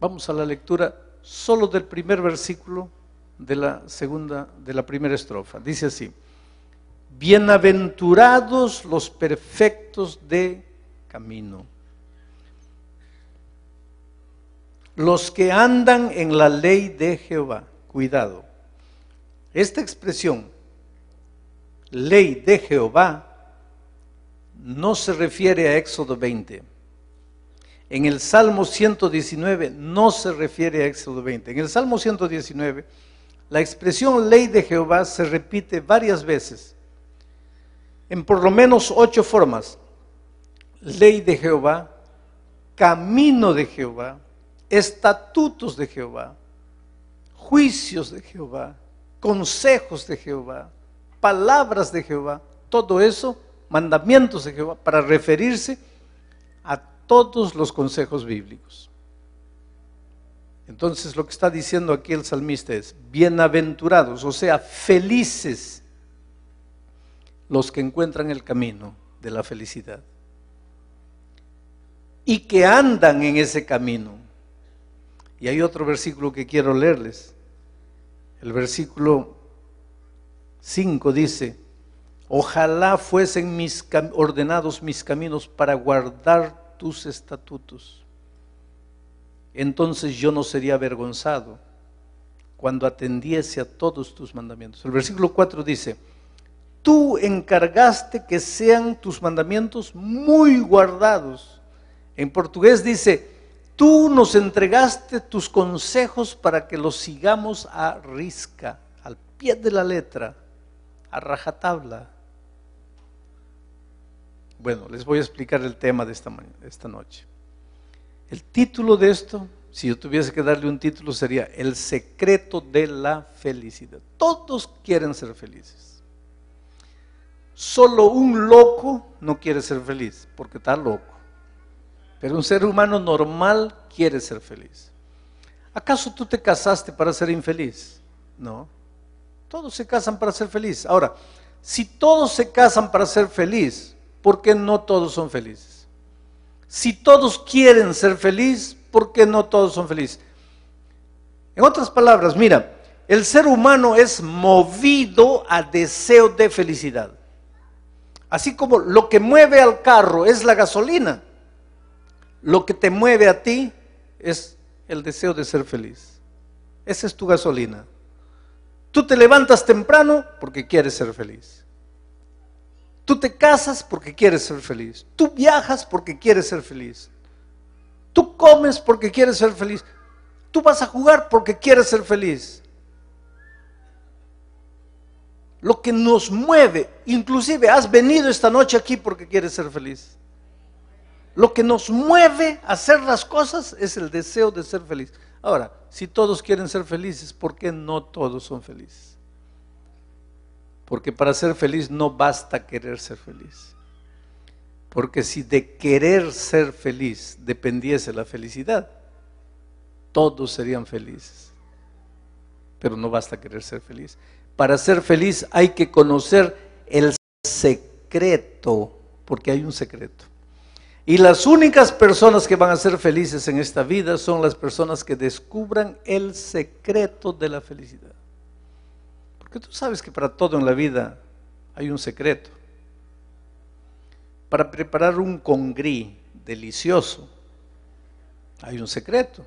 Vamos a la lectura solo del primer versículo de la segunda, de la primera estrofa. Dice así: Bienaventurados los perfectos de camino, los que andan en la ley de Jehová. Cuidado. Esta expresión, ley de Jehová, no se refiere a Éxodo 20 en el Salmo 119 no se refiere a Éxodo 20. En el Salmo 119, la expresión ley de Jehová se repite varias veces, en por lo menos ocho formas. Ley de Jehová, camino de Jehová, estatutos de Jehová, juicios de Jehová, consejos de Jehová, palabras de Jehová, todo eso, mandamientos de Jehová, para referirse a todos los consejos bíblicos. Entonces lo que está diciendo aquí el salmista es, bienaventurados, o sea, felices los que encuentran el camino de la felicidad y que andan en ese camino. Y hay otro versículo que quiero leerles. El versículo 5 dice, ojalá fuesen mis ordenados mis caminos para guardar tus estatutos. Entonces yo no sería avergonzado cuando atendiese a todos tus mandamientos. El versículo 4 dice, tú encargaste que sean tus mandamientos muy guardados. En portugués dice, tú nos entregaste tus consejos para que los sigamos a risca, al pie de la letra, a rajatabla. Bueno, les voy a explicar el tema de esta, esta noche. El título de esto, si yo tuviese que darle un título, sería El secreto de la felicidad. Todos quieren ser felices. Solo un loco no quiere ser feliz, porque está loco. Pero un ser humano normal quiere ser feliz. ¿Acaso tú te casaste para ser infeliz? No. Todos se casan para ser feliz. Ahora, si todos se casan para ser feliz, porque no todos son felices. Si todos quieren ser felices, porque no todos son felices. En otras palabras, mira, el ser humano es movido a deseo de felicidad. Así como lo que mueve al carro es la gasolina, lo que te mueve a ti es el deseo de ser feliz. Esa es tu gasolina. Tú te levantas temprano porque quieres ser feliz. Tú te casas porque quieres ser feliz. Tú viajas porque quieres ser feliz. Tú comes porque quieres ser feliz. Tú vas a jugar porque quieres ser feliz. Lo que nos mueve, inclusive has venido esta noche aquí porque quieres ser feliz. Lo que nos mueve a hacer las cosas es el deseo de ser feliz. Ahora, si todos quieren ser felices, ¿por qué no todos son felices? Porque para ser feliz no basta querer ser feliz. Porque si de querer ser feliz dependiese la felicidad, todos serían felices. Pero no basta querer ser feliz. Para ser feliz hay que conocer el secreto, porque hay un secreto. Y las únicas personas que van a ser felices en esta vida son las personas que descubran el secreto de la felicidad tú sabes que para todo en la vida hay un secreto. Para preparar un congrí delicioso hay un secreto.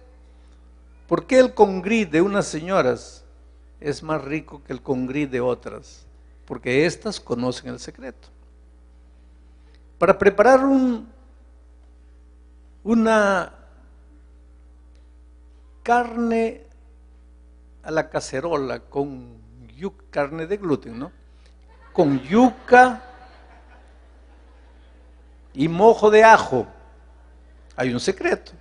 ¿Por qué el congrí de unas señoras es más rico que el congrí de otras? Porque éstas conocen el secreto. Para preparar un, una carne a la cacerola con carne de gluten, ¿no? Con yuca y mojo de ajo. Hay un secreto.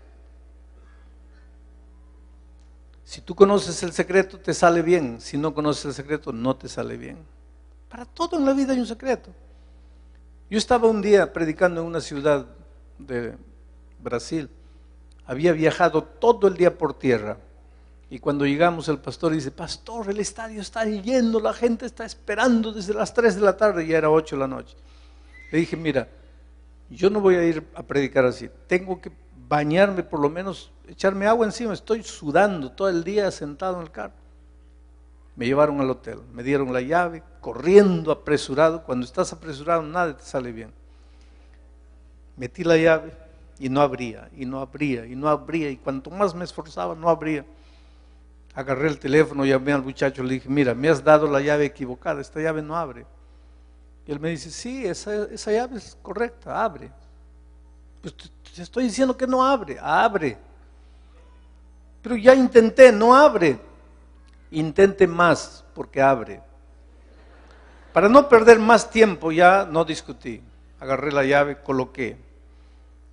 Si tú conoces el secreto, te sale bien. Si no conoces el secreto, no te sale bien. Para todo en la vida hay un secreto. Yo estaba un día predicando en una ciudad de Brasil. Había viajado todo el día por tierra y cuando llegamos, el pastor dice, pastor, el estadio está yendo, la gente está esperando desde las 3 de la tarde, ya era 8 de la noche. Le dije, mira, yo no voy a ir a predicar así, tengo que bañarme, por lo menos echarme agua encima, estoy sudando todo el día sentado en el carro. Me llevaron al hotel, me dieron la llave, corriendo, apresurado, cuando estás apresurado nada te sale bien. Metí la llave y no abría, y no abría, y no abría, y cuanto más me esforzaba, no abría. Agarré el teléfono, llamé al muchacho, le dije, mira, me has dado la llave equivocada, esta llave no abre. Y él me dice, sí, esa, llave es correcta, abre. Pues te, estoy diciendo que no abre, abre. Pero ya intenté, no abre. Intente más, porque abre. Para no perder más tiempo ya no discutí. Agarré la llave, coloqué.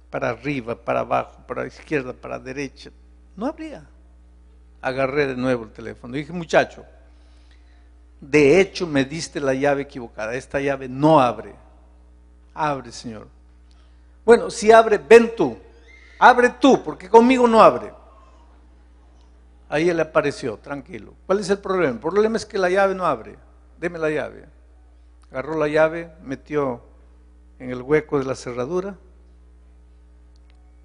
Para arriba, para abajo, para izquierda, para derecha. No abría agarré de nuevo el teléfono. Y dije, muchacho, de hecho me diste la llave equivocada. Esta llave no abre. Abre, Señor. Bueno, si abre, ven tú. Abre tú, porque conmigo no abre. Ahí él apareció, tranquilo. ¿Cuál es el problema? El problema es que la llave no abre. Deme la llave. Agarró la llave, metió en el hueco de la cerradura,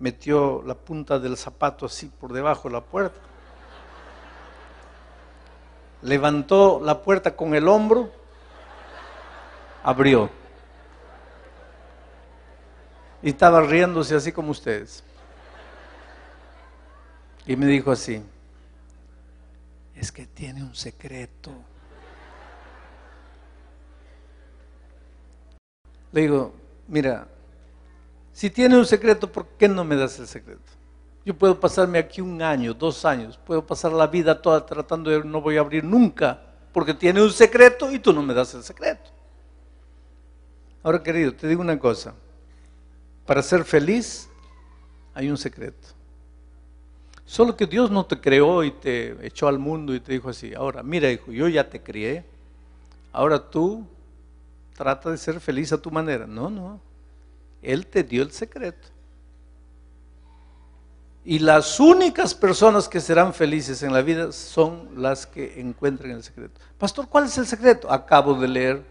metió la punta del zapato así por debajo de la puerta levantó la puerta con el hombro, abrió. Y estaba riéndose así como ustedes. Y me dijo así, es que tiene un secreto. Le digo, mira, si tiene un secreto, ¿por qué no me das el secreto? Yo puedo pasarme aquí un año, dos años, puedo pasar la vida toda tratando de no voy a abrir nunca, porque tiene un secreto y tú no me das el secreto. Ahora querido, te digo una cosa, para ser feliz hay un secreto. Solo que Dios no te creó y te echó al mundo y te dijo así, ahora mira hijo, yo ya te crié, ahora tú trata de ser feliz a tu manera. No, no, Él te dio el secreto. Y las únicas personas que serán felices en la vida son las que encuentren el secreto. Pastor, ¿cuál es el secreto? Acabo de leer.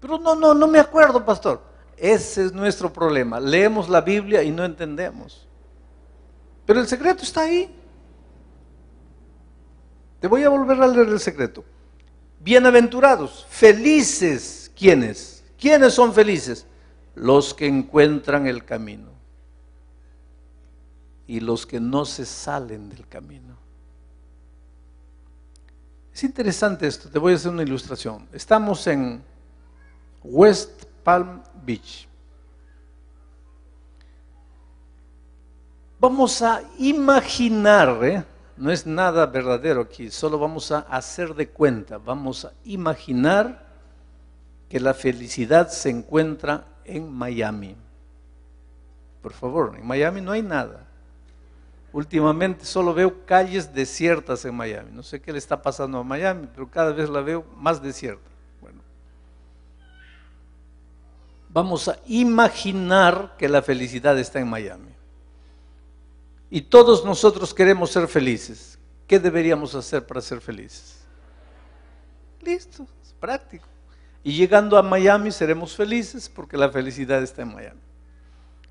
Pero no, no, no me acuerdo, pastor. Ese es nuestro problema. Leemos la Biblia y no entendemos. Pero el secreto está ahí. Te voy a volver a leer el secreto. Bienaventurados, felices, ¿quiénes? ¿Quiénes son felices? Los que encuentran el camino y los que no se salen del camino. Es interesante esto, te voy a hacer una ilustración. Estamos en West Palm Beach. Vamos a imaginar, ¿eh? no es nada verdadero aquí, solo vamos a hacer de cuenta, vamos a imaginar que la felicidad se encuentra en Miami. Por favor, en Miami no hay nada. Últimamente solo veo calles desiertas en Miami. No sé qué le está pasando a Miami, pero cada vez la veo más desierta. Bueno, vamos a imaginar que la felicidad está en Miami. Y todos nosotros queremos ser felices. ¿Qué deberíamos hacer para ser felices? Listo, es práctico. Y llegando a Miami seremos felices porque la felicidad está en Miami.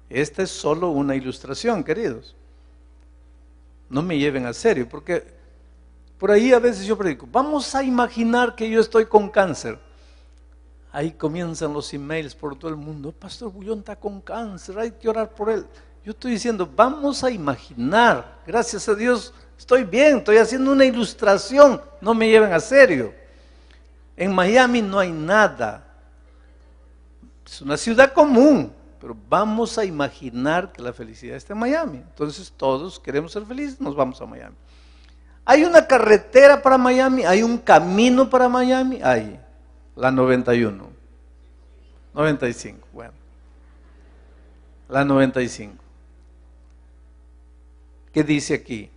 Esta es solo una ilustración, queridos no me lleven a serio, porque por ahí a veces yo predico, vamos a imaginar que yo estoy con cáncer. Ahí comienzan los emails por todo el mundo, Pastor Bullón está con cáncer, hay que orar por él. Yo estoy diciendo, vamos a imaginar, gracias a Dios estoy bien, estoy haciendo una ilustración, no me lleven a serio. En Miami no hay nada, es una ciudad común, pero vamos a imaginar que la felicidad está en Miami. Entonces todos queremos ser felices, nos vamos a Miami. ¿Hay una carretera para Miami? ¿Hay un camino para Miami? Hay, la 91. 95, bueno. La 95. ¿Qué dice aquí?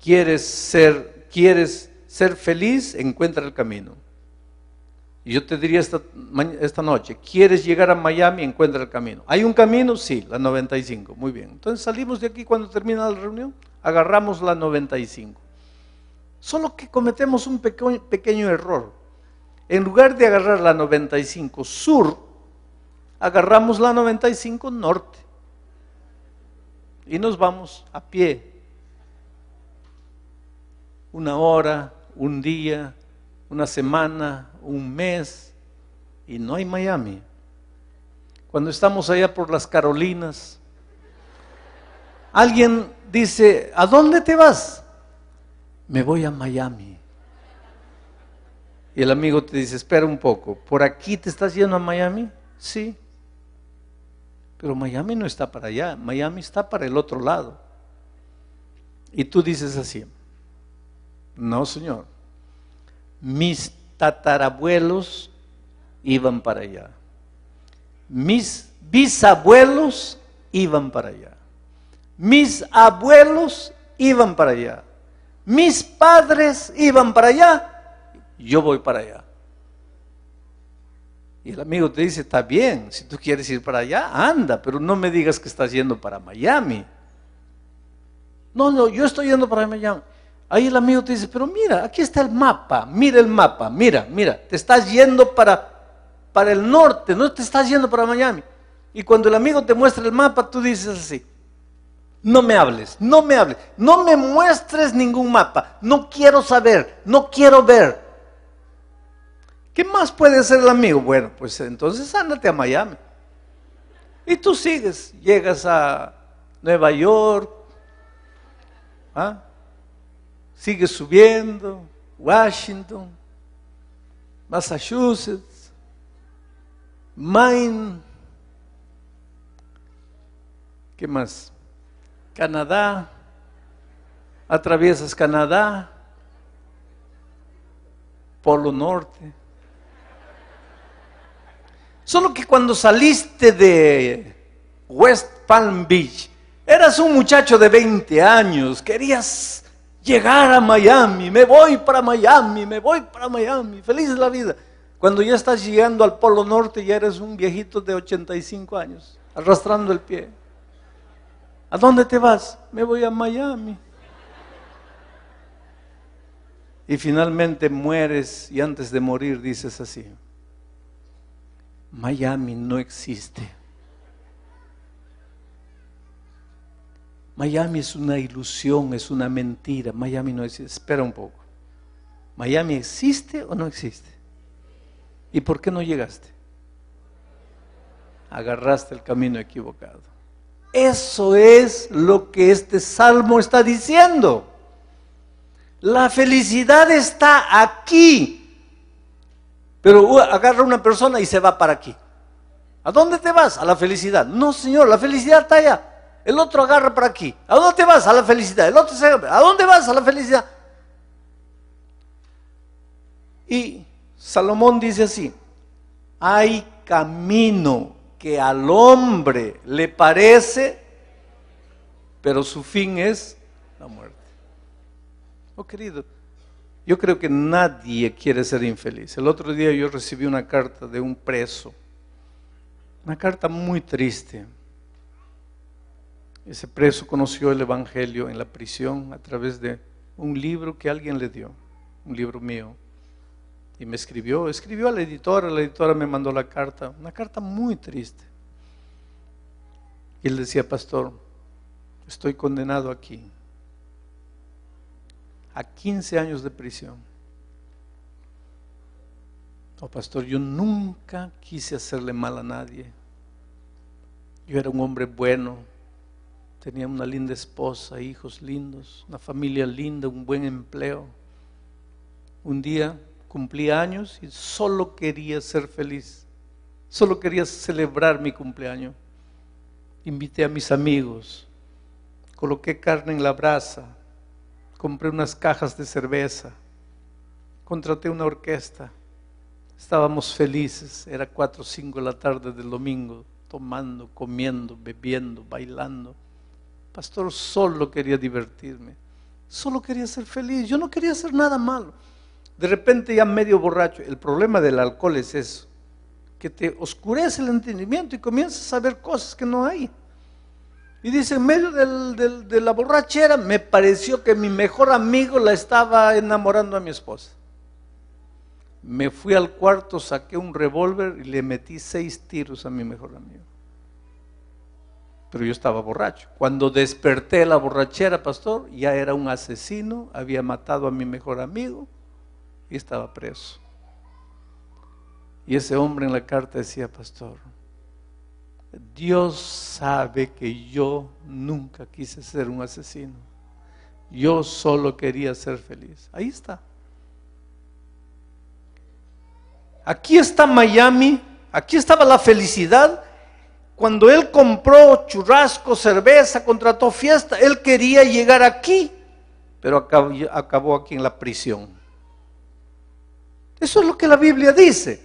¿Quieres ser, quieres ser feliz? Encuentra el camino. Y yo te diría esta, noche, ¿quieres llegar a Miami? Encuentra el camino. ¿Hay un camino? Sí, la 95. Muy bien. Entonces salimos de aquí cuando termina la reunión, agarramos la 95. Solo que cometemos un pequeño, pequeño error. En lugar de agarrar la 95 sur, agarramos la 95 norte. Y nos vamos a pie. Una hora, un día, una semana, un mes, y no hay Miami. Cuando estamos allá por las Carolinas, alguien dice, ¿a dónde te vas? Me voy a Miami. Y el amigo te dice, espera un poco, ¿por aquí te estás yendo a Miami? Sí. Pero Miami no está para allá, Miami está para el otro lado. Y tú dices así, no señor, mis tatarabuelos iban para allá. Mis bisabuelos iban para allá. Mis abuelos iban para allá. Mis padres iban para allá. Yo voy para allá. Y el amigo te dice, está bien, si tú quieres ir para allá, anda, pero no me digas que estás yendo para Miami. No, no, yo estoy yendo para Miami. Ahí el amigo te dice, pero mira, aquí está el mapa, mira el mapa, mira, mira, te estás yendo para, para el norte, no te estás yendo para Miami. Y cuando el amigo te muestra el mapa, tú dices así, no me hables, no me hables, no me muestres ningún mapa, no quiero saber, no quiero ver. ¿Qué más puede ser el amigo? Bueno, pues entonces ándate a Miami. Y tú sigues, llegas a Nueva York, ¿ah? sigue subiendo, Washington, Massachusetts, Maine, ¿qué más? Canadá, atraviesas Canadá, Polo Norte. Solo que cuando saliste de West Palm Beach, eras un muchacho de 20 años, querías llegar a Miami, me voy para Miami, me voy para Miami, feliz la vida. Cuando ya estás llegando al Polo Norte ya eres un viejito de 85 años, arrastrando el pie. ¿A dónde te vas? Me voy a Miami. Y finalmente mueres y antes de morir dices así, Miami no existe. Miami es una ilusión, es una mentira. Miami no existe. Espera un poco. ¿Miami existe o no existe? ¿Y por qué no llegaste? Agarraste el camino equivocado. Eso es lo que este salmo está diciendo. La felicidad está aquí. Pero uh, agarra una persona y se va para aquí. ¿A dónde te vas? A la felicidad. No, Señor, la felicidad está allá el otro agarra para aquí. ¿A dónde vas? A la felicidad. El otro se agarra. ¿A dónde vas? A la felicidad. Y Salomón dice así, hay camino que al hombre le parece, pero su fin es la muerte. Oh querido, yo creo que nadie quiere ser infeliz. El otro día yo recibí una carta de un preso, una carta muy triste ese preso conoció el Evangelio en la prisión a través de un libro que alguien le dio, un libro mío. Y me escribió, escribió a la editora, la editora me mandó la carta, una carta muy triste. Y él decía, pastor, estoy condenado aquí a 15 años de prisión. Oh, pastor, yo nunca quise hacerle mal a nadie. Yo era un hombre bueno, Tenía una linda esposa, hijos lindos, una familia linda, un buen empleo. Un día cumplí años y solo quería ser feliz. Solo quería celebrar mi cumpleaños. Invité a mis amigos, coloqué carne en la brasa, compré unas cajas de cerveza, contraté una orquesta. Estábamos felices, era 4 o 5 de la tarde del domingo, tomando, comiendo, bebiendo, bailando Pastor, solo quería divertirme. Solo quería ser feliz. Yo no quería hacer nada malo. De repente ya medio borracho. El problema del alcohol es eso. Que te oscurece el entendimiento y comienzas a ver cosas que no hay. Y dice, en medio de la borrachera me pareció que mi mejor amigo la estaba enamorando a mi esposa. Me fui al cuarto, saqué un revólver y le metí seis tiros a mi mejor amigo pero yo estaba borracho. Cuando desperté la borrachera, pastor, ya era un asesino, había matado a mi mejor amigo y estaba preso. Y ese hombre en la carta decía, pastor, Dios sabe que yo nunca quise ser un asesino. Yo solo quería ser feliz. Ahí está. Aquí está Miami, aquí estaba la felicidad cuando él compró churrasco, cerveza, contrató fiesta, él quería llegar aquí, pero acabó, aquí en la prisión. Eso es lo que la Biblia dice,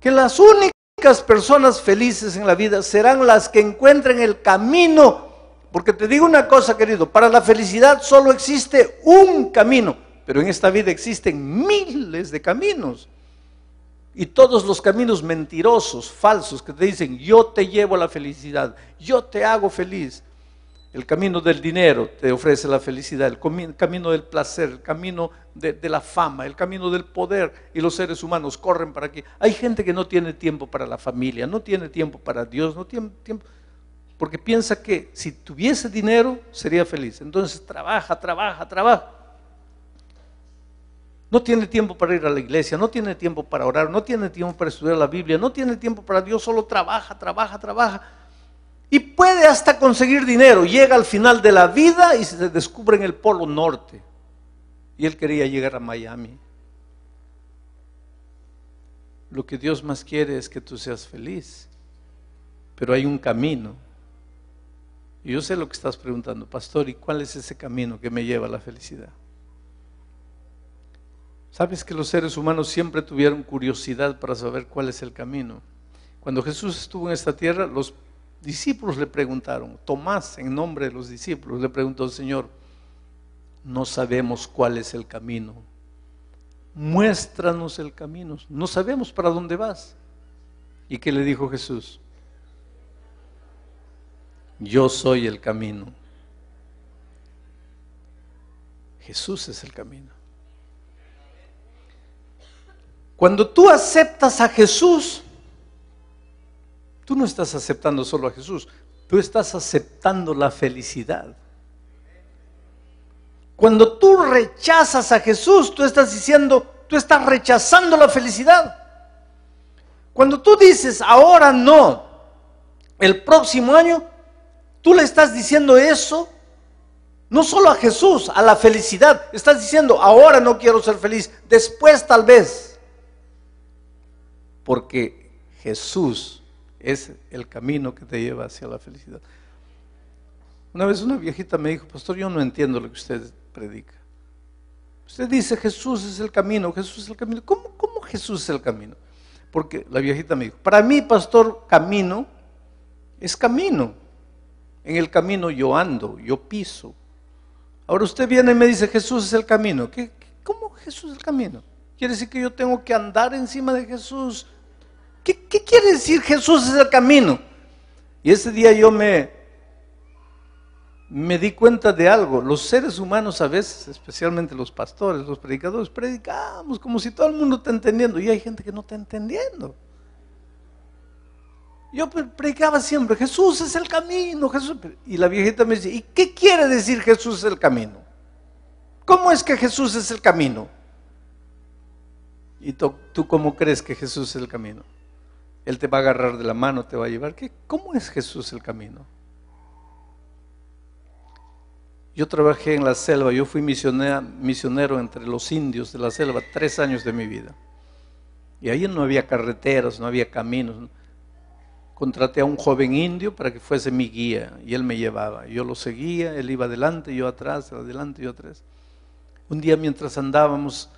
que las únicas personas felices en la vida serán las que encuentren el camino, porque te digo una cosa, querido, para la felicidad solo existe un camino, pero en esta vida existen miles de caminos y todos los caminos mentirosos, falsos, que te dicen, yo te llevo a la felicidad, yo te hago feliz. El camino del dinero te ofrece la felicidad, el camino del placer, el camino de, la fama, el camino del poder. Y los seres humanos corren para aquí. Hay gente que no tiene tiempo para la familia, no tiene tiempo para Dios, no tiene tiempo. Porque piensa que si tuviese dinero sería feliz. Entonces trabaja, trabaja, trabaja. No tiene tiempo para ir a la iglesia, no tiene tiempo para orar, no tiene tiempo para estudiar la Biblia, no tiene tiempo para Dios, solo trabaja, trabaja, trabaja. Y puede hasta conseguir dinero. Llega al final de la vida y se descubre en el Polo Norte. Y él quería llegar a Miami. Lo que Dios más quiere es que tú seas feliz. Pero hay un camino. Y yo sé lo que estás preguntando, pastor, ¿y cuál es ese camino que me lleva a la felicidad? Sabes que los seres humanos siempre tuvieron curiosidad para saber cuál es el camino. Cuando Jesús estuvo en esta tierra, los discípulos le preguntaron, Tomás en nombre de los discípulos le preguntó al Señor, no sabemos cuál es el camino. Muéstranos el camino. No sabemos para dónde vas. ¿Y qué le dijo Jesús? Yo soy el camino. Jesús es el camino. Cuando tú aceptas a Jesús, tú no estás aceptando solo a Jesús, tú estás aceptando la felicidad. Cuando tú rechazas a Jesús, tú estás diciendo, tú estás rechazando la felicidad. Cuando tú dices, ahora no, el próximo año, tú le estás diciendo eso no solo a Jesús, a la felicidad. Estás diciendo, ahora no quiero ser feliz, después tal vez porque Jesús es el camino que te lleva hacia la felicidad. Una vez una viejita me dijo, pastor, yo no entiendo lo que usted predica. Usted dice, Jesús es el camino, Jesús es el camino. ¿Cómo, Jesús es el camino? Porque la viejita me dijo, para mí, pastor, camino es camino. En el camino yo ando, yo piso. Ahora usted viene y me dice, Jesús es el camino. ¿Qué, cómo Jesús es el camino? Quiere decir que yo tengo que andar encima de Jesús. ¿Qué, quiere decir Jesús es el camino? Y ese día yo me, me di cuenta de algo. Los seres humanos a veces, especialmente los pastores, los predicadores, predicamos como si todo el mundo está entendiendo y hay gente que no está entendiendo. Yo predicaba siempre, Jesús es el camino, Jesús. Y la viejita me dice, ¿y qué quiere decir Jesús es el camino? ¿Cómo es que Jesús es el camino? ¿Y tú, tú, cómo crees que Jesús es el camino? Él te va a agarrar de la mano, te va a llevar. ¿Qué, ¿Cómo es Jesús el camino? Yo trabajé en la selva, yo fui misionero entre los indios de la selva tres años de mi vida. Y ahí no había carreteras, no había caminos. Contraté a un joven indio para que fuese mi guía y él me llevaba. Yo lo seguía, él iba adelante, yo atrás, adelante, yo atrás. Un día mientras andábamos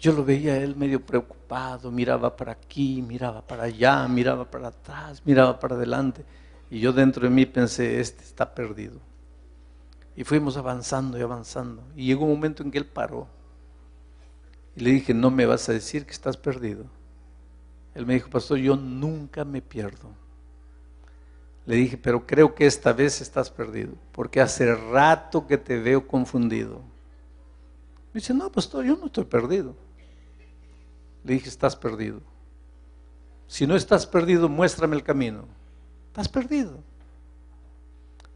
yo lo veía él medio preocupado, miraba para aquí, miraba para allá, miraba para atrás, miraba para adelante. Y yo dentro de mí pensé, este está perdido. Y fuimos avanzando y avanzando. Y llegó un momento en que él paró. Y le dije, no me vas a decir que estás perdido. Él me dijo, pastor, yo nunca me pierdo. Le dije, pero creo que esta vez estás perdido, porque hace rato que te veo confundido. Me dice, no, pastor, yo no estoy perdido. Le dije, estás perdido. Si no estás perdido, muéstrame el camino. Estás perdido.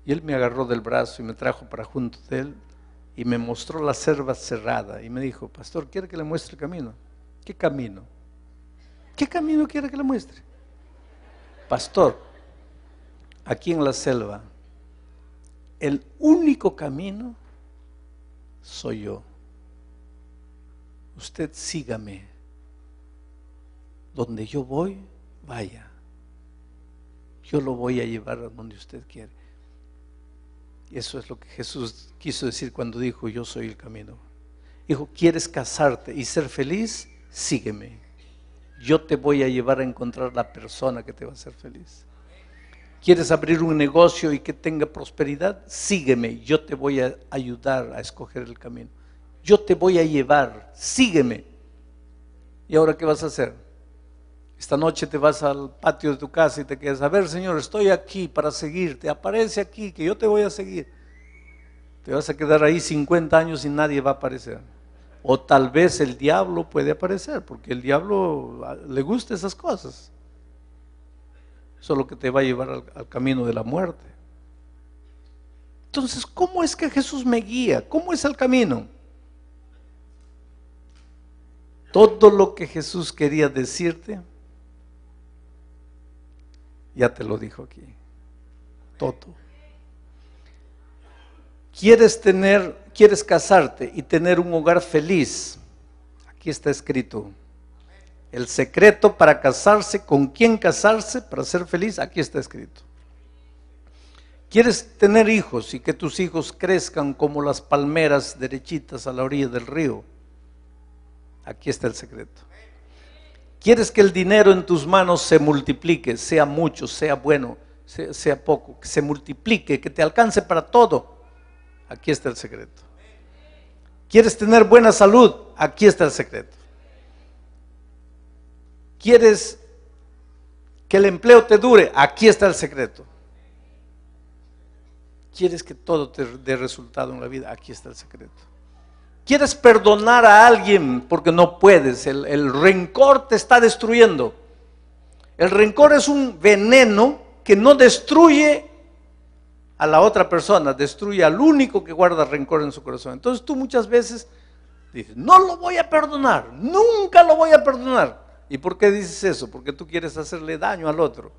Y él me agarró del brazo y me trajo para junto de él y me mostró la selva cerrada y me dijo, pastor, ¿quiere que le muestre el camino? ¿Qué camino? ¿Qué camino quiere que le muestre? Pastor, aquí en la selva, el único camino soy yo. Usted sígame donde yo voy, vaya. Yo lo voy a llevar a donde usted quiere. Y eso es lo que Jesús quiso decir cuando dijo, yo soy el camino. Dijo, ¿quieres casarte y ser feliz? Sígueme. Yo te voy a llevar a encontrar la persona que te va a hacer feliz. ¿Quieres abrir un negocio y que tenga prosperidad? Sígueme. Yo te voy a ayudar a escoger el camino. Yo te voy a llevar. Sígueme. ¿Y ahora qué vas a hacer? Esta noche te vas al patio de tu casa y te quedas, a ver Señor, estoy aquí para seguirte, aparece aquí, que yo te voy a seguir. Te vas a quedar ahí 50 años y nadie va a aparecer. O tal vez el diablo puede aparecer, porque el diablo ah, le gusta esas cosas. lo que te va a llevar al camino de la muerte. Entonces, ¿cómo es que Jesús me guía? ¿Cómo es el camino? Todo lo que Jesús quería decirte ya te lo dijo aquí. Toto. Quieres tener, quieres casarte y tener un hogar feliz. Aquí está escrito. El secreto para casarse, con quién casarse, para ser feliz, aquí está escrito. ¿Quieres tener hijos y que tus hijos crezcan como las palmeras derechitas a la orilla del río? Aquí está el secreto. Quieres que el dinero en tus manos se multiplique, sea mucho, sea bueno, sea, poco, que se multiplique, que te alcance para todo. Aquí está el secreto. ¿Quieres tener buena salud? Aquí está el secreto. ¿Quieres que el empleo te dure? Aquí está el secreto. ¿Quieres que todo te dé resultado en la vida? Aquí está el secreto. Quieres perdonar a alguien porque no puedes. El, rencor te está destruyendo. El rencor es un veneno que no destruye a la otra persona, destruye al único que guarda rencor en su corazón. Entonces tú muchas veces dices, no lo voy a perdonar, nunca lo voy a perdonar. ¿Y por qué dices eso? Porque tú quieres hacerle daño al otro.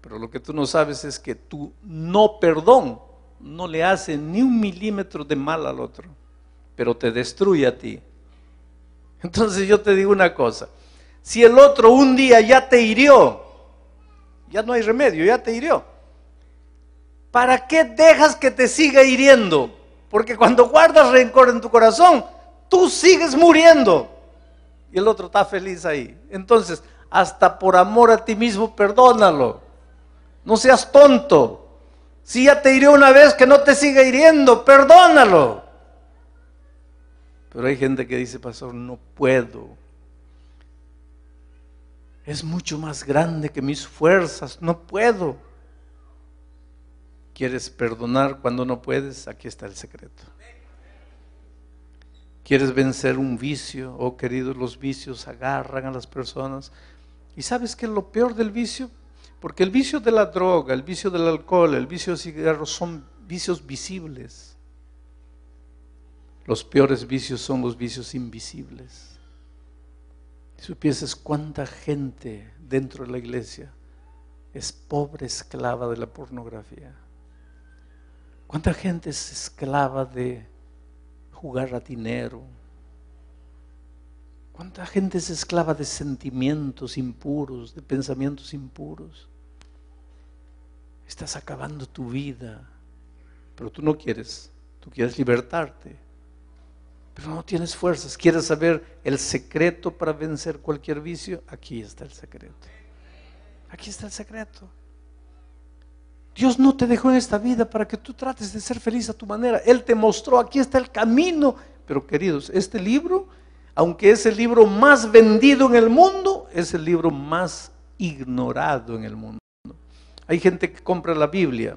Pero lo que tú no sabes es que tu no perdón no le hace ni un milímetro de mal al otro pero te destruye a ti. Entonces yo te digo una cosa, si el otro un día ya te hirió, ya no hay remedio, ya te hirió. ¿Para qué dejas que te siga hiriendo? Porque cuando guardas rencor en tu corazón, tú sigues muriendo. Y el otro está feliz ahí. Entonces, hasta por amor a ti mismo, perdónalo. No seas tonto. Si ya te hirió una vez, que no te siga hiriendo, perdónalo. Pero hay gente que dice, pastor, no puedo. Es mucho más grande que mis fuerzas, no puedo. ¿Quieres perdonar cuando no puedes? Aquí está el secreto. ¿Quieres vencer un vicio? Oh, queridos, los vicios agarran a las personas. ¿Y sabes qué es lo peor del vicio? Porque el vicio de la droga, el vicio del alcohol, el vicio del cigarro son vicios visibles los peores vicios son los vicios invisibles. Si supieses cuánta gente dentro de la iglesia es pobre esclava de la pornografía. ¿Cuánta gente es esclava de jugar a dinero? ¿Cuánta gente es esclava de sentimientos impuros, de pensamientos impuros? Estás acabando tu vida, pero tú no quieres, tú quieres libertarte pero no tienes fuerzas. ¿Quieres saber el secreto para vencer cualquier vicio? Aquí está el secreto. Aquí está el secreto. Dios no te dejó en esta vida para que tú trates de ser feliz a tu manera. Él te mostró, aquí está el camino. Pero queridos, este libro, aunque es el libro más vendido en el mundo, es el libro más ignorado en el mundo. Hay gente que compra la Biblia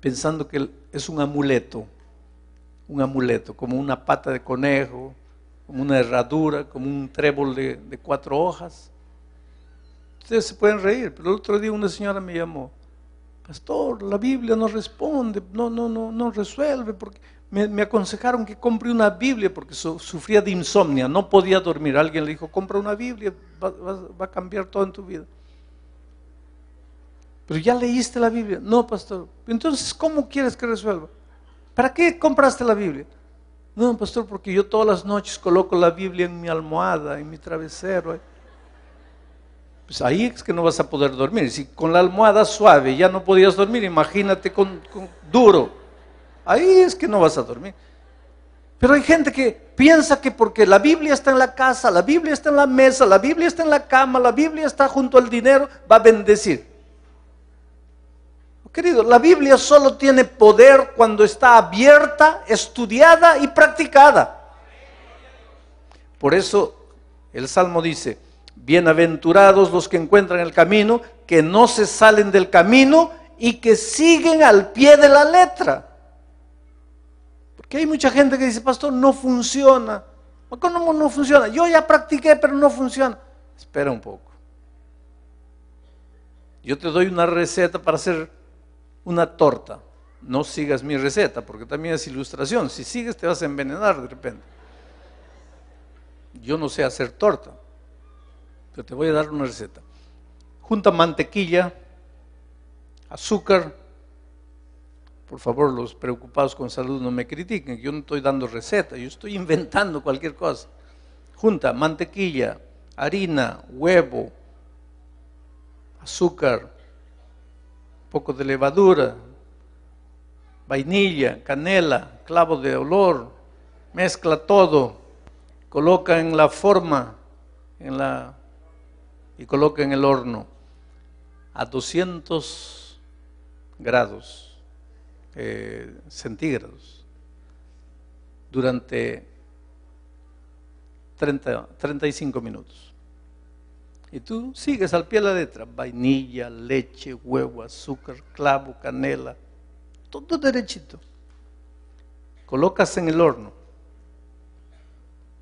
pensando que es un amuleto un amuleto, como una pata de conejo, como una herradura, como un trébol de, cuatro hojas. Ustedes se pueden reír, pero el otro día una señora me llamó, pastor, la Biblia no responde, no, no, no, no resuelve, porque me, aconsejaron que compre una Biblia porque sufría de insomnia, no podía dormir. Alguien le dijo, compra una Biblia, va, va a cambiar todo en tu vida. Pero ya leíste la Biblia. No, pastor. Entonces, ¿cómo quieres que resuelva? ¿Para qué compraste la Biblia? No, pastor, porque yo todas las noches coloco la Biblia en mi almohada, en mi travesero. Pues ahí es que no vas a poder dormir. Si con la almohada suave ya no podías dormir, imagínate con, duro. Ahí es que no vas a dormir. Pero hay gente que piensa que porque la Biblia está en la casa, la Biblia está en la mesa, la Biblia está en la cama, la Biblia está junto al dinero, va a bendecir. Querido, la Biblia solo tiene poder cuando está abierta, estudiada y practicada. Por eso el Salmo dice, bienaventurados los que encuentran el camino, que no se salen del camino y que siguen al pie de la letra. Porque hay mucha gente que dice, pastor, no funciona. ¿Cómo no funciona? Yo ya practiqué, pero no funciona. Espera un poco. Yo te doy una receta para hacer una torta. No sigas mi receta, porque también es ilustración. Si sigues te vas a envenenar de repente. Yo no sé hacer torta, pero te voy a dar una receta. Junta mantequilla, azúcar. Por favor, los preocupados con salud no me critiquen, yo no estoy dando receta, yo estoy inventando cualquier cosa. Junta mantequilla, harina, huevo, azúcar, poco de levadura, vainilla, canela, clavo de olor, mezcla todo, coloca en la forma en la, y coloca en el horno a 200 grados eh, centígrados durante 30, 35 minutos. Y tú sigues al pie de la letra. Vainilla, leche, huevo, azúcar, clavo, canela. Todo derechito. Colocas en el horno.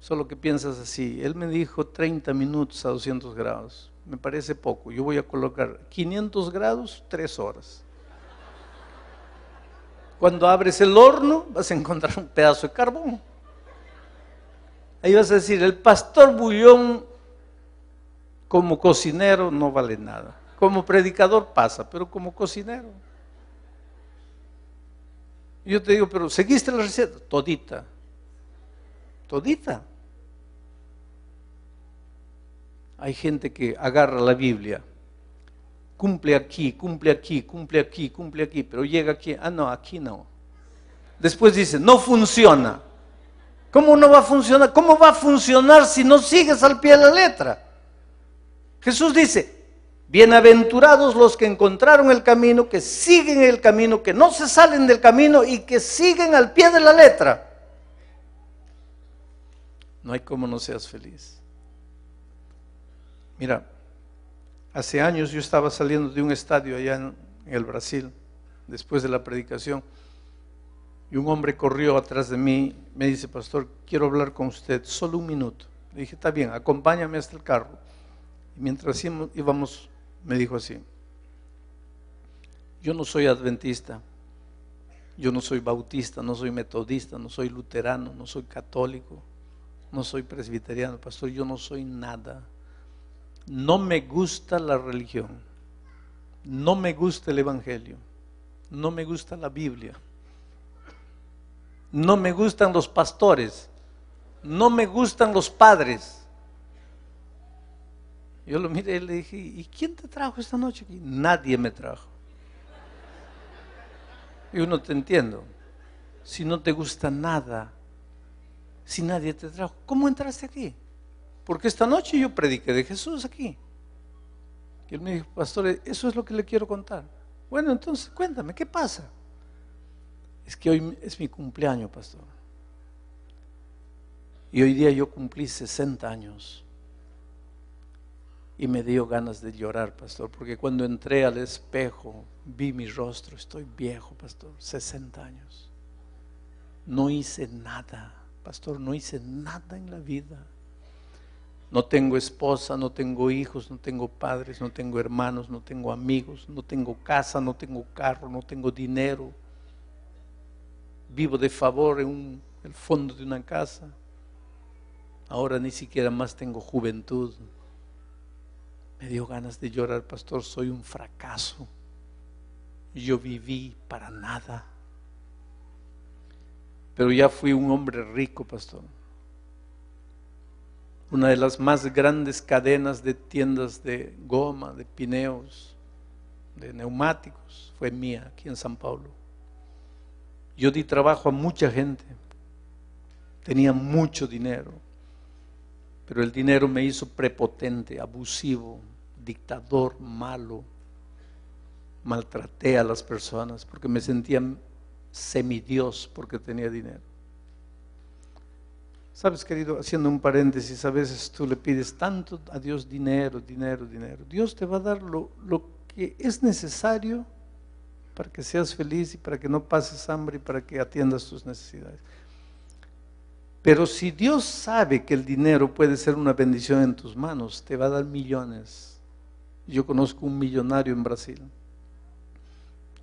Solo que piensas así. Él me dijo 30 minutos a 200 grados. Me parece poco. Yo voy a colocar 500 grados, 3 horas. Cuando abres el horno vas a encontrar un pedazo de carbón. Ahí vas a decir, el pastor Bullón como cocinero no vale nada. Como predicador pasa, pero como cocinero. Yo te digo, pero ¿seguiste la receta? Todita. Todita. Hay gente que agarra la Biblia, cumple aquí, cumple aquí, cumple aquí, cumple aquí, pero llega aquí, ah no, aquí no. Después dice, no funciona. ¿Cómo no va a funcionar? ¿Cómo va a funcionar si no sigues al pie de la letra? Jesús dice, bienaventurados los que encontraron el camino, que siguen el camino, que no se salen del camino y que siguen al pie de la letra. No hay como no seas feliz. Mira, hace años yo estaba saliendo de un estadio allá en, el Brasil, después de la predicación, y un hombre corrió atrás de mí, me dice, pastor, quiero hablar con usted, solo un minuto. Le dije, está bien, acompáñame hasta el carro mientras íbamos, me dijo así, yo no soy adventista, yo no soy bautista, no soy metodista, no soy luterano, no soy católico, no soy presbiteriano, pastor, yo no soy nada. No me gusta la religión, no me gusta el Evangelio, no me gusta la Biblia, no me gustan los pastores, no me gustan los padres, yo lo miré y le dije, ¿y quién te trajo esta noche aquí? Nadie me trajo. Yo no te entiendo. Si no te gusta nada, si nadie te trajo, ¿cómo entraste aquí? Porque esta noche yo prediqué de Jesús aquí. Y él me dijo, pastor, eso es lo que le quiero contar. Bueno, entonces cuéntame, ¿qué pasa? Es que hoy es mi cumpleaños, pastor. Y hoy día yo cumplí 60 años. Y me dio ganas de llorar, pastor, porque cuando entré al espejo, vi mi rostro, estoy viejo, pastor, 60 años. No hice nada, pastor, no hice nada en la vida. No tengo esposa, no tengo hijos, no tengo padres, no tengo hermanos, no tengo amigos, no tengo casa, no tengo carro, no tengo dinero. Vivo de favor en el fondo de una casa. Ahora ni siquiera más tengo juventud, me dio ganas de llorar, pastor, soy un fracaso. Yo viví para nada. Pero ya fui un hombre rico, pastor. Una de las más grandes cadenas de tiendas de goma, de pineos, de neumáticos, fue mía aquí en San Pablo. Yo di trabajo a mucha gente. Tenía mucho dinero pero el dinero me hizo prepotente, abusivo, dictador, malo. Maltraté a las personas porque me sentía semidios porque tenía dinero. Sabes, querido, haciendo un paréntesis, a veces tú le pides tanto a Dios dinero, dinero, dinero. Dios te va a dar lo, lo que es necesario para que seas feliz y para que no pases hambre y para que atiendas tus necesidades. Pero si Dios sabe que el dinero puede ser una bendición en tus manos, te va a dar millones. Yo conozco un millonario en Brasil.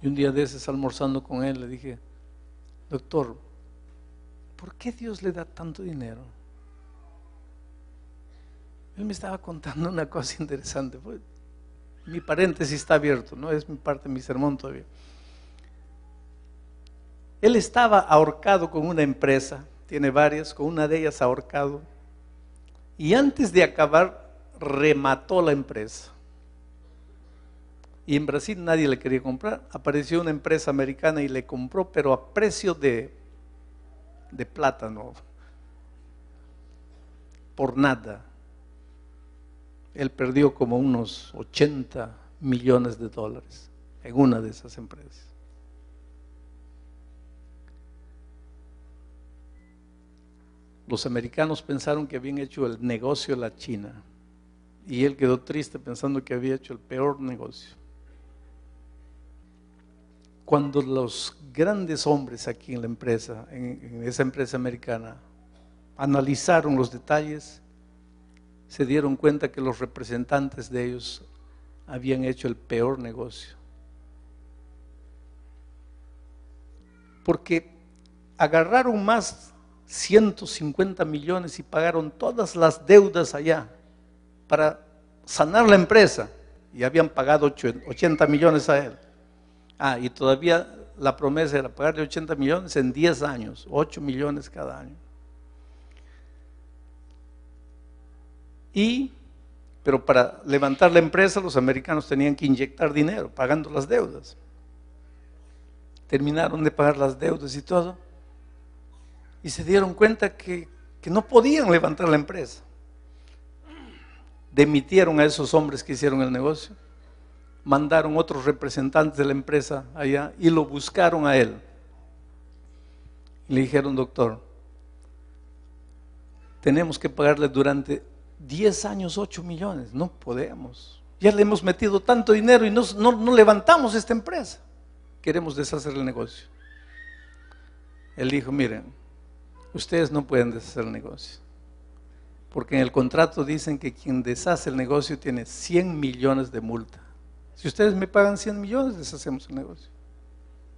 Y un día de ese, almorzando con él le dije, doctor, ¿por qué Dios le da tanto dinero? Él me estaba contando una cosa interesante. mi paréntesis está abierto, no es mi parte de mi sermón todavía. Él estaba ahorcado con una empresa tiene varias, con una de ellas ahorcado. Y antes de acabar, remató la empresa. Y en Brasil nadie le quería comprar. Apareció una empresa americana y le compró, pero a precio de, de plátano. Por nada. Él perdió como unos 80 millones de dólares en una de esas empresas. los americanos pensaron que habían hecho el negocio la China y él quedó triste pensando que había hecho el peor negocio. Cuando los grandes hombres aquí en la empresa, en esa empresa americana, analizaron los detalles, se dieron cuenta que los representantes de ellos habían hecho el peor negocio. Porque agarraron más 150 millones y pagaron todas las deudas allá para sanar la empresa y habían pagado 80 millones a él. Ah, y todavía la promesa era pagarle 80 millones en 10 años, 8 millones cada año. Y, pero para levantar la empresa los americanos tenían que inyectar dinero pagando las deudas. Terminaron de pagar las deudas y todo y se dieron cuenta que, no podían levantar la empresa. Demitieron a esos hombres que hicieron el negocio, mandaron otros representantes de la empresa allá y lo buscaron a él. Le dijeron, doctor, tenemos que pagarle durante 10 años 8 millones, no podemos. Ya le hemos metido tanto dinero y no, no, levantamos esta empresa. Queremos deshacer el negocio. Él dijo, miren, ustedes no pueden deshacer el negocio. Porque en el contrato dicen que quien deshace el negocio tiene 100 millones de multa. Si ustedes me pagan 100 millones, deshacemos el negocio.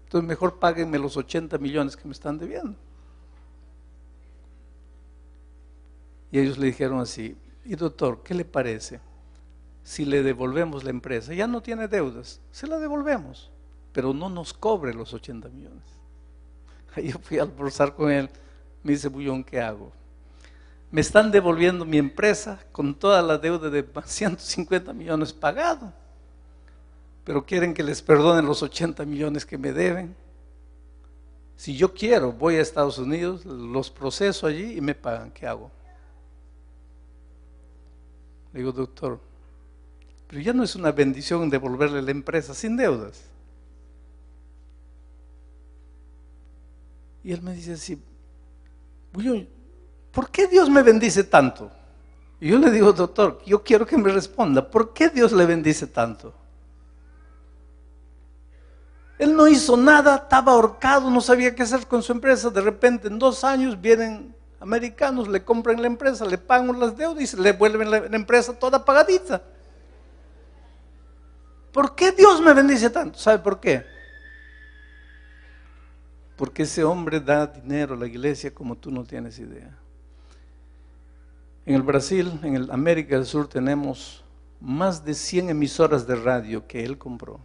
Entonces mejor páguenme los 80 millones que me están debiendo. Y ellos le dijeron así, y doctor, ¿qué le parece si le devolvemos la empresa? Ya no tiene deudas, se la devolvemos, pero no nos cobre los 80 millones. Ahí yo fui a almorzar con él me dice Bullón, ¿qué hago? Me están devolviendo mi empresa con toda la deuda de 150 millones pagado, pero quieren que les perdonen los 80 millones que me deben. Si yo quiero, voy a Estados Unidos, los proceso allí y me pagan. ¿Qué hago? Le digo, doctor, pero ya no es una bendición devolverle la empresa sin deudas. Y él me dice sí ¿por qué Dios me bendice tanto? Y yo le digo, doctor, yo quiero que me responda, ¿por qué Dios le bendice tanto? Él no hizo nada, estaba ahorcado, no sabía qué hacer con su empresa. De repente, en dos años, vienen americanos, le compran la empresa, le pagan las deudas y le vuelven la, empresa toda pagadita. ¿Por qué Dios me bendice tanto? ¿Sabe por qué? porque ese hombre da dinero a la iglesia como tú no tienes idea. En el Brasil, en el América del Sur, tenemos más de 100 emisoras de radio que él compró,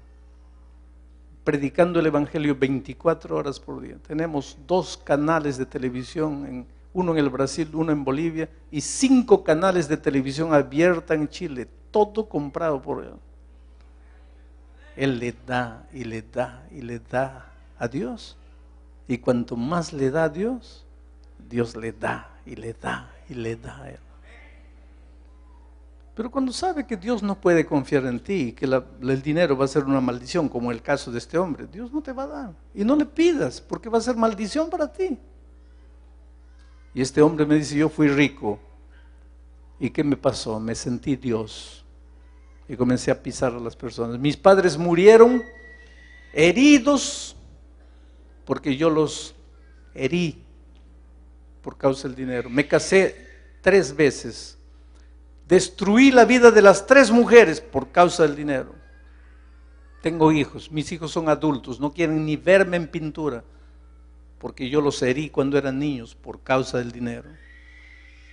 predicando el Evangelio 24 horas por día. Tenemos dos canales de televisión, uno en el Brasil, uno en Bolivia, y cinco canales de televisión abierta en Chile, todo comprado por él. Él le da y le da y le da a Dios. Y cuanto más le da Dios, Dios le da y le da y le da. Pero cuando sabe que Dios no puede confiar en ti y que el dinero va a ser una maldición, como el caso de este hombre, Dios no te va a dar. Y no le pidas, porque va a ser maldición para ti. Y este hombre me dice, yo fui rico. ¿Y qué me pasó? Me sentí Dios. Y comencé a pisar a las personas. Mis padres murieron heridos porque yo los herí por causa del dinero. Me casé tres veces. Destruí la vida de las tres mujeres por causa del dinero. Tengo hijos, mis hijos son adultos, no quieren ni verme en pintura, porque yo los herí cuando eran niños por causa del dinero.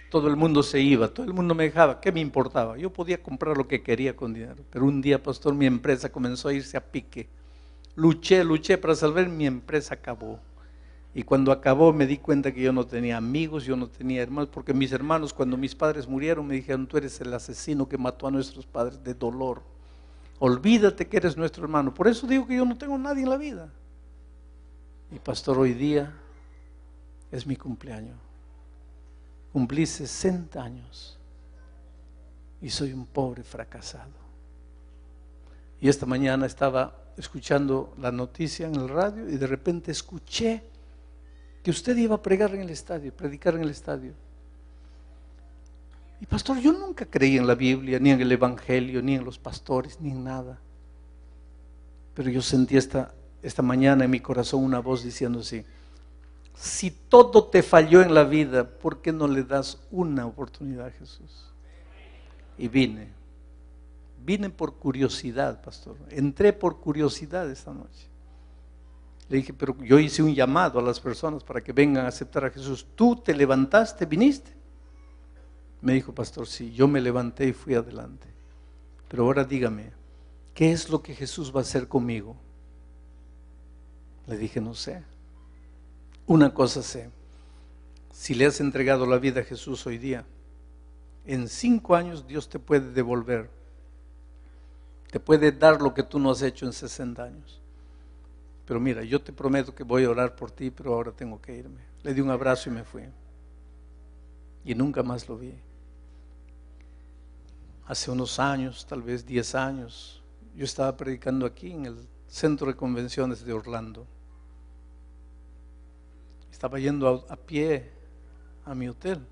Todo el mundo se iba, todo el mundo me dejaba, ¿qué me importaba? Yo podía comprar lo que quería con dinero, pero un día, pastor, mi empresa comenzó a irse a pique luché, luché para salvar, mi empresa acabó. Y cuando acabó me di cuenta que yo no tenía amigos, yo no tenía hermanos, porque mis hermanos cuando mis padres murieron me dijeron, tú eres el asesino que mató a nuestros padres de dolor. Olvídate que eres nuestro hermano. Por eso digo que yo no tengo nadie en la vida. Y pastor, hoy día es mi cumpleaños. Cumplí 60 años y soy un pobre fracasado. Y esta mañana estaba escuchando la noticia en el radio y de repente escuché que usted iba a pregar en el estadio, predicar en el estadio. Y pastor, yo nunca creí en la Biblia, ni en el Evangelio, ni en los pastores, ni en nada. Pero yo sentí esta, esta mañana en mi corazón una voz diciendo así, si todo te falló en la vida, ¿por qué no le das una oportunidad a Jesús? Y vine. Vine por curiosidad, pastor. Entré por curiosidad esta noche. Le dije, pero yo hice un llamado a las personas para que vengan a aceptar a Jesús. Tú te levantaste, viniste. Me dijo, pastor, sí, yo me levanté y fui adelante. Pero ahora dígame, ¿qué es lo que Jesús va a hacer conmigo? Le dije, no sé. Una cosa sé. Si le has entregado la vida a Jesús hoy día, en cinco años Dios te puede devolver te puede dar lo que tú no has hecho en 60 años. Pero mira, yo te prometo que voy a orar por ti, pero ahora tengo que irme. Le di un abrazo y me fui. Y nunca más lo vi. Hace unos años, tal vez 10 años, yo estaba predicando aquí en el Centro de Convenciones de Orlando. Estaba yendo a, a pie a mi hotel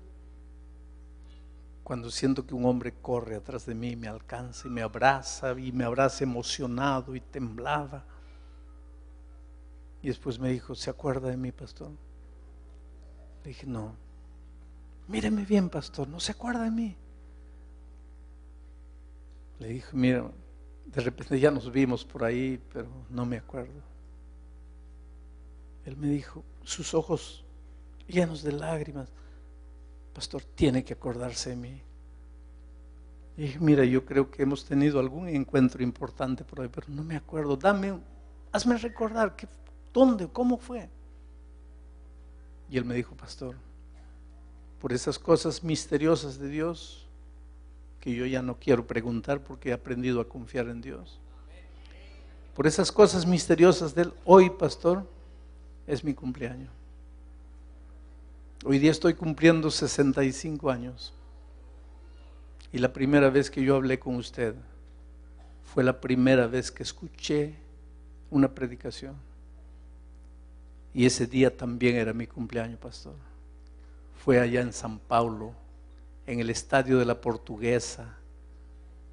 cuando siento que un hombre corre atrás de mí, me alcanza y me abraza, y me abraza emocionado y temblaba. Y después me dijo, ¿se acuerda de mí, pastor? Le dije, no. Míreme bien, pastor, no se acuerda de mí. Le dije, mira, de repente ya nos vimos por ahí, pero no me acuerdo. Él me dijo, sus ojos llenos de lágrimas pastor tiene que acordarse de mí. Y dije, mira, yo creo que hemos tenido algún encuentro importante por ahí, pero no me acuerdo. Dame, hazme recordar dónde, cómo fue. Y él me dijo, pastor, por esas cosas misteriosas de Dios que yo ya no quiero preguntar porque he aprendido a confiar en Dios. Por esas cosas misteriosas de él, hoy, pastor, es mi cumpleaños. Hoy día estoy cumpliendo 65 años. Y la primera vez que yo hablé con usted fue la primera vez que escuché una predicación. Y ese día también era mi cumpleaños, pastor. Fue allá en San Paulo, en el estadio de la Portuguesa,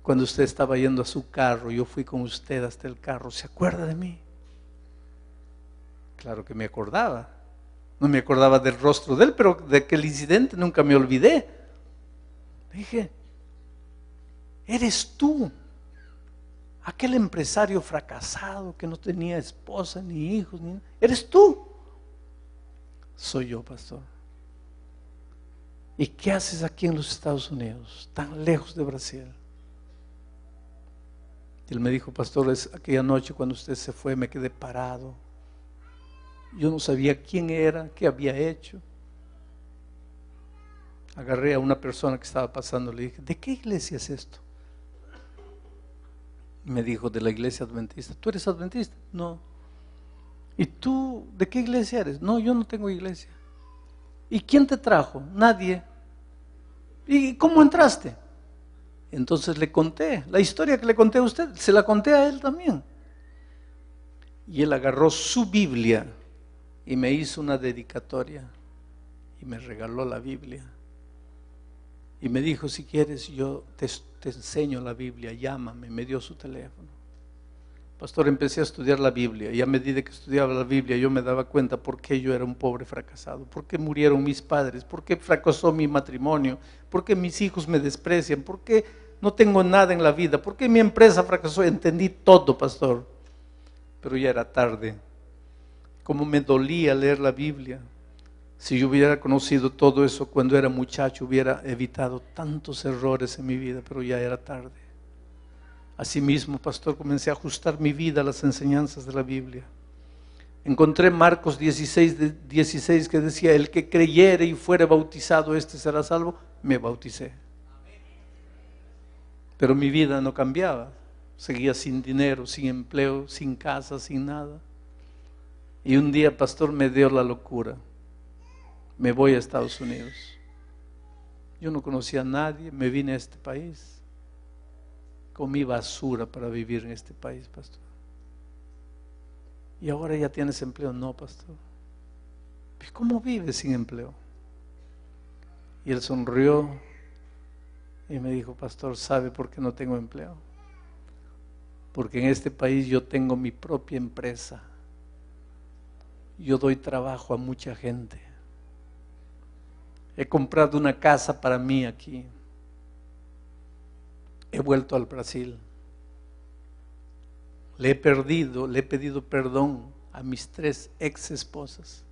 cuando usted estaba yendo a su carro, yo fui con usted hasta el carro. ¿Se acuerda de mí? Claro que me acordaba. No me acordaba del rostro de él, pero de aquel incidente nunca me olvidé. Dije, eres tú, aquel empresario fracasado que no tenía esposa ni hijos, ni... eres tú. Soy yo, pastor. ¿Y qué haces aquí en los Estados Unidos, tan lejos de Brasil? Y él me dijo, pastor, aquella noche cuando usted se fue, me quedé parado yo no sabía quién era, qué había hecho. Agarré a una persona que estaba pasando, y le dije, ¿de qué iglesia es esto? Me dijo, de la iglesia adventista. ¿Tú eres adventista? No. ¿Y tú de qué iglesia eres? No, yo no tengo iglesia. ¿Y quién te trajo? Nadie. ¿Y cómo entraste? Entonces le conté, la historia que le conté a usted, se la conté a él también. Y él agarró su Biblia y me hizo una dedicatoria y me regaló la Biblia. Y me dijo, si quieres, yo te, enseño la Biblia, llámame. Me dio su teléfono. Pastor, empecé a estudiar la Biblia y a medida que estudiaba la Biblia yo me daba cuenta por qué yo era un pobre fracasado, por qué murieron mis padres, por qué fracasó mi matrimonio, por qué mis hijos me desprecian, por qué no tengo nada en la vida, por qué mi empresa fracasó. Entendí todo, pastor, pero ya era tarde cómo me dolía leer la Biblia. Si yo hubiera conocido todo eso cuando era muchacho, hubiera evitado tantos errores en mi vida, pero ya era tarde. Asimismo, pastor, comencé a ajustar mi vida a las enseñanzas de la Biblia. Encontré Marcos 16, 16 que decía, el que creyere y fuere bautizado, este será salvo. Me bauticé. Pero mi vida no cambiaba. Seguía sin dinero, sin empleo, sin casa, sin nada. Y un día, pastor, me dio la locura. Me voy a Estados Unidos. Yo no conocía a nadie, me vine a este país. Comí basura para vivir en este país, pastor. Y ahora ya tienes empleo. No, pastor. Pues, ¿Cómo vives sin empleo? Y él sonrió y me dijo, pastor, ¿sabe por qué no tengo empleo? Porque en este país yo tengo mi propia empresa yo doy trabajo a mucha gente. He comprado una casa para mí aquí. He vuelto al Brasil. Le he perdido, le he pedido perdón a mis tres ex esposas.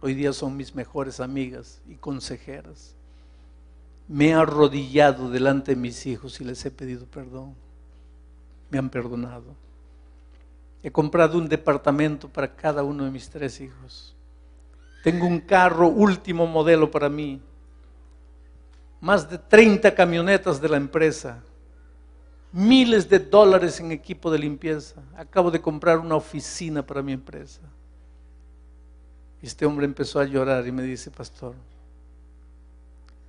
Hoy día son mis mejores amigas y consejeras. Me he arrodillado delante de mis hijos y les he pedido perdón. Me han perdonado. He comprado un departamento para cada uno de mis tres hijos. Tengo un carro último modelo para mí. Más de 30 camionetas de la empresa. Miles de dólares en equipo de limpieza. Acabo de comprar una oficina para mi empresa. Este hombre empezó a llorar y me dice, pastor,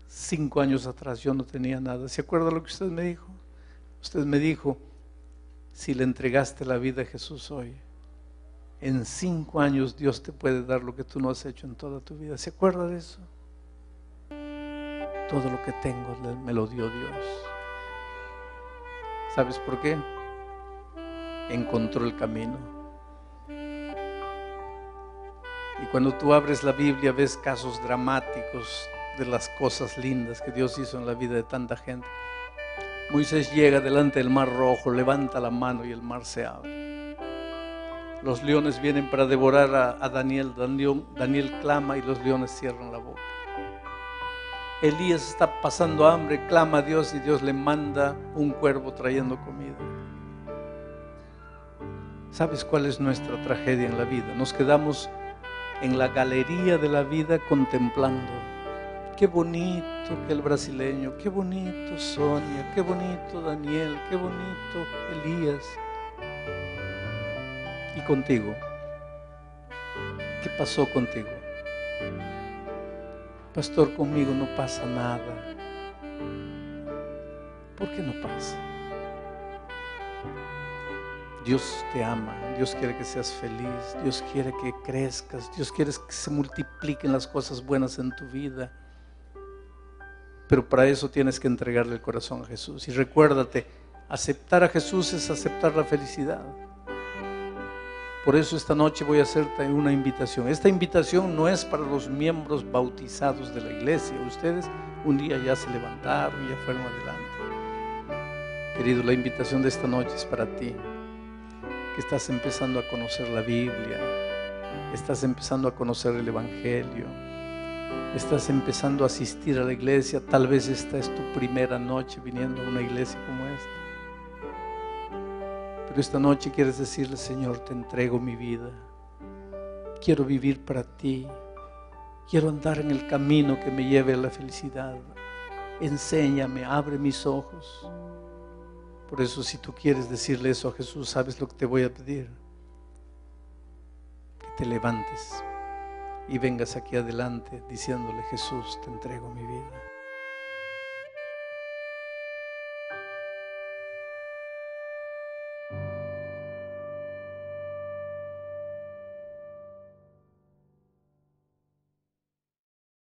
cinco años atrás yo no tenía nada. ¿Se acuerda lo que usted me dijo? Usted me dijo, si le entregaste la vida a Jesús hoy. En cinco años Dios te puede dar lo que tú no has hecho en toda tu vida. ¿Se acuerda de eso? Todo lo que tengo me lo dio Dios. ¿Sabes por qué? Encontró el camino. Y cuando tú abres la Biblia ves casos dramáticos de las cosas lindas que Dios hizo en la vida de tanta gente. Moisés llega delante del mar rojo, levanta la mano y el mar se abre. Los leones vienen para devorar a, Daniel. Daniel clama y los leones cierran la boca. Elías está pasando hambre, clama a Dios y Dios le manda un cuervo trayendo comida. ¿Sabes cuál es nuestra tragedia en la vida? Nos quedamos en la galería de la vida contemplando Qué bonito que el brasileño, qué bonito Sonia, qué bonito Daniel, qué bonito Elías. Y contigo, ¿qué pasó contigo? Pastor, conmigo no pasa nada. ¿Por qué no pasa? Dios te ama, Dios quiere que seas feliz, Dios quiere que crezcas, Dios quiere que se multipliquen las cosas buenas en tu vida pero para eso tienes que entregarle el corazón a Jesús. Y recuérdate, aceptar a Jesús es aceptar la felicidad. Por eso esta noche voy a hacerte una invitación. Esta invitación no es para los miembros bautizados de la iglesia. Ustedes un día ya se levantaron y ya fueron adelante. Querido, la invitación de esta noche es para ti, que estás empezando a conocer la Biblia, estás empezando a conocer el Evangelio estás empezando a asistir a la iglesia, tal vez esta es tu primera noche viniendo a una iglesia como esta. Pero esta noche quieres decirle, Señor, te entrego mi vida. Quiero vivir para ti. Quiero andar en el camino que me lleve a la felicidad. Enséñame, abre mis ojos. Por eso si tú quieres decirle eso a Jesús, sabes lo que te voy a pedir. Que te levantes y vengas aquí adelante diciéndole, Jesús, te entrego mi vida.